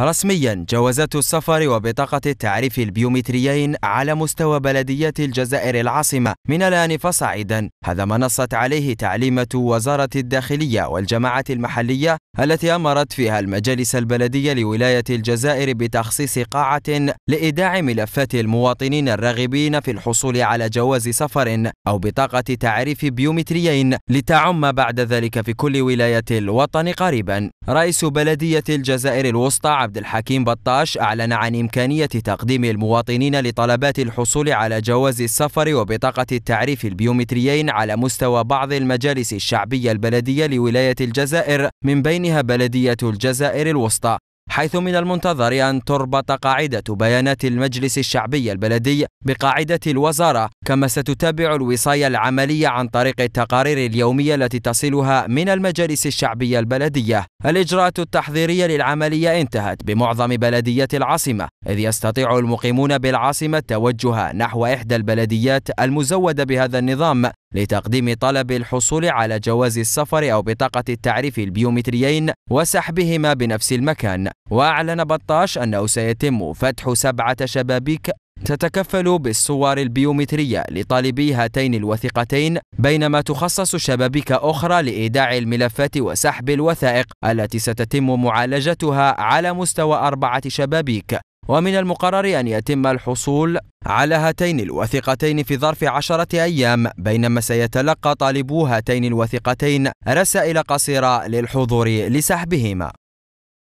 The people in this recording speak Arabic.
رسميا جوازات السفر وبطاقة التعريف البيومتريين على مستوى بلديات الجزائر العاصمة من الآن فصاعدا هذا ما نصت عليه تعليمة وزارة الداخلية والجماعة المحلية التي أمرت فيها المجالس البلدية لولاية الجزائر بتخصيص قاعة لإيداع ملفات المواطنين الراغبين في الحصول على جواز سفر أو بطاقة تعريف بيومتريين لتعم بعد ذلك في كل ولاية الوطن قريبا رئيس بلدية الجزائر الوسطى عبد الحكيم بطاش أعلن عن إمكانية تقديم المواطنين لطلبات الحصول على جواز السفر وبطاقة التعريف البيومتريين على مستوى بعض المجالس الشعبية البلدية لولاية الجزائر من بينها بلدية الجزائر الوسطى حيث من المنتظر أن تربط قاعدة بيانات المجلس الشعبي البلدي بقاعدة الوزارة كما ستتابع الوصاية العملية عن طريق التقارير اليومية التي تصلها من المجالس الشعبية البلدية الإجراءات التحضيرية للعملية انتهت بمعظم بلديات العاصمة إذ يستطيع المقيمون بالعاصمة التوجه نحو إحدى البلديات المزودة بهذا النظام لتقديم طلب الحصول على جواز السفر أو بطاقة التعريف البيومتريين وسحبهما بنفس المكان وأعلن بطاش أنه سيتم فتح سبعة شبابيك تتكفل بالصور البيومترية لطالبي هاتين الوثيقتين بينما تخصص شبابيك أخرى لإيداع الملفات وسحب الوثائق التي ستتم معالجتها على مستوى أربعة شبابيك ومن المقرر أن يتم الحصول على هاتين الوثيقتين في ظرف عشرة أيام بينما سيتلقى طالبو هاتين الوثيقتين رسائل قصيرة للحضور لسحبهما